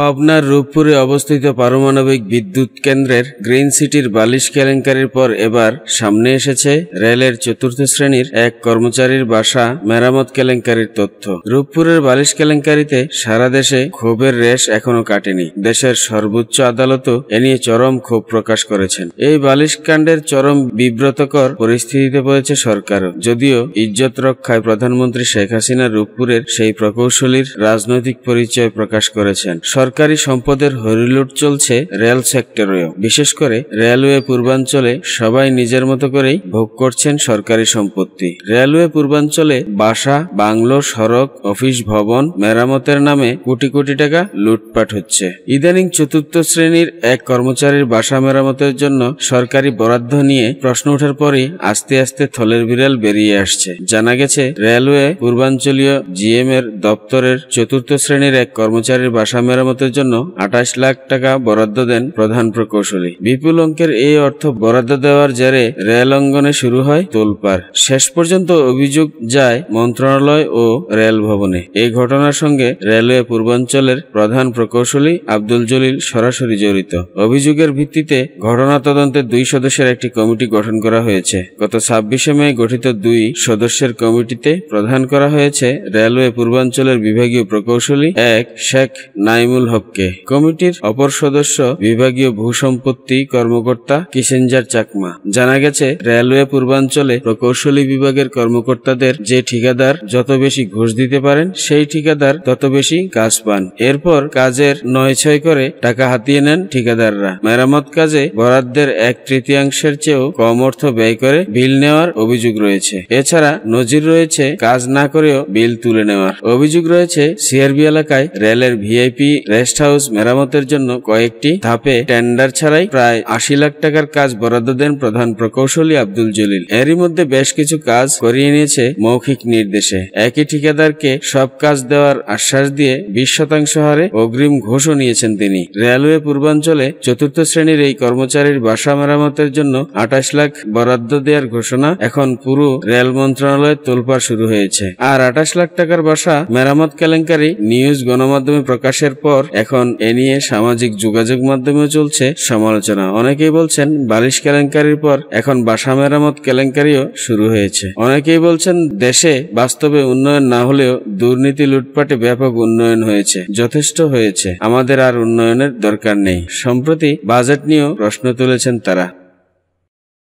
পাবনার রূপপুরে অবস্থিত পারমাণবিক বিদ্যুৎ কেন্দ্রের গ্রিন সিটির বালিশ কেলেঙ্কারির পর এবার সামনে এসেছে রেলের চতুর্থ শ্রেণীর এক কর্মচারীর বাসা মেরামত কেলেঙ্কারির তথ্য রূপপুরের বালিশ কেলেঙ্কারিতে সারা দেশে ক্ষোভের রেশ এখনো কাটেনি দেশের সর্বোচ্চ আদালতও এ নিয়ে চরম ক্ষোভ প্রকাশ করেছেন এই বালিশ কাণ্ডের চরম বিব্রতকর পরিস্থিতিতে পড়েছে সরকারও যদিও ইজ্জত রক্ষায় প্রধানমন্ত্রী শেখ হাসিনা রূপপুরের সেই প্রকৌশলীর রাজনৈতিক পরিচয় প্রকাশ করেছেন সরকার সরকারি সম্পদের হরিলুট চলছে রেল সেক্টরেও বিশেষ করে রেলওয়ে পূর্বাঞ্চলে সবাই নিজের মতো করেই ভোগ করছেন সরকারি সম্পত্তি রেলওয়ে পূর্বাঞ্চলে বাসা বাংলো সড়ক অফিস ভবন মেরামতের নামে কোটি কোটি টাকা লুটপাট হচ্ছে ইদানিং চতুর্থ শ্রেণীর এক কর্মচারীর বাসা মেরামতের জন্য সরকারি বরাদ্দ নিয়ে প্রশ্ন ওঠার পরই আস্তে আস্তে থলের বিড়াল বেরিয়ে আসছে জানা গেছে রেলওয়ে পূর্বাঞ্চলীয় জিএম এর দপ্তরের চতুর্থ শ্রেণীর এক কর্মচারীর বাসা মেরামত মেরামতের জন্য আঠাশ লাখ টাকা বরাদ্দ দেন প্রধান প্রকৌশলী বিপুল অঙ্কের এই অর্থ বরাদ্দ দেওয়ার জেরে রেল অঙ্গনে শুরু হয় তোলপার শেষ পর্যন্ত অভিযোগ যায় মন্ত্রণালয় ও রেল ভবনে এই ঘটনার সঙ্গে রেলওয়ে পূর্বাঞ্চলের প্রধান প্রকৌশলী আব্দুল জলিল সরাসরি জড়িত অভিযোগের ভিত্তিতে ঘটনা তদন্তে দুই সদস্যের একটি কমিটি গঠন করা হয়েছে গত ছাব্বিশে মে গঠিত দুই সদস্যের কমিটিতে প্রধান করা হয়েছে রেলওয়ে পূর্বাঞ্চলের বিভাগীয় প্রকৌশলী এক শেখ নাইমুল আমিনুল হককে কমিটির অপর সদস্য বিভাগীয় ভূসম্পত্তি কর্মকর্তা কিসেঞ্জার চাকমা জানা গেছে রেলওয়ে পূর্বাঞ্চলে প্রকৌশলী বিভাগের কর্মকর্তাদের যে ঠিকাদার যত বেশি ঘুষ দিতে পারেন সেই ঠিকাদার তত বেশি কাজ পান এরপর কাজের নয় ছয় করে টাকা হাতিয়ে নেন ঠিকাদাররা মেরামত কাজে বরাদ্দের এক তৃতীয়াংশের চেয়েও কম অর্থ ব্যয় করে বিল নেওয়ার অভিযোগ রয়েছে এছাড়া নজির রয়েছে কাজ না করেও বিল তুলে নেওয়ার অভিযোগ রয়েছে সিআরবি এলাকায় রেলের ভিআইপি রেস্ট হাউস মেরামতের জন্য কয়েকটি ধাপে টেন্ডার ছাড়াই প্রায় আশি লাখ টাকার কাজ বরাদ্দ দেন প্রধান প্রকৌশলী আব্দুল জলিল এরই মধ্যে বেশ কিছু কাজ করিয়ে নিয়েছে মৌখিক নির্দেশে একই ঠিকাদারকে সব কাজ দেওয়ার আশ্বাস দিয়ে বিশ শতাংশ হারে অগ্রিম ঘোষও নিয়েছেন তিনি রেলওয়ে পূর্বাঞ্চলে চতুর্থ শ্রেণীর এই কর্মচারীর বাসা মেরামতের জন্য আঠাশ লাখ বরাদ্দ দেওয়ার ঘোষণা এখন পুরো রেল মন্ত্রণালয়ে তোলপাড় শুরু হয়েছে আর আঠাশ লাখ টাকার বাসা মেরামত কেলেঙ্কারি নিউজ গণমাধ্যমে প্রকাশের পর পর এখন এ নিয়ে সামাজিক যোগাযোগ মাধ্যমেও চলছে সমালোচনা অনেকেই বলছেন বালিশ কেলেঙ্কারির পর এখন বাসা মেরামত কেলেঙ্কারিও শুরু হয়েছে অনেকেই বলছেন দেশে বাস্তবে উন্নয়ন না হলেও দুর্নীতি লুটপাটে ব্যাপক উন্নয়ন হয়েছে যথেষ্ট হয়েছে আমাদের আর উন্নয়নের দরকার নেই সম্প্রতি বাজেট নিয়েও প্রশ্ন তুলেছেন তারা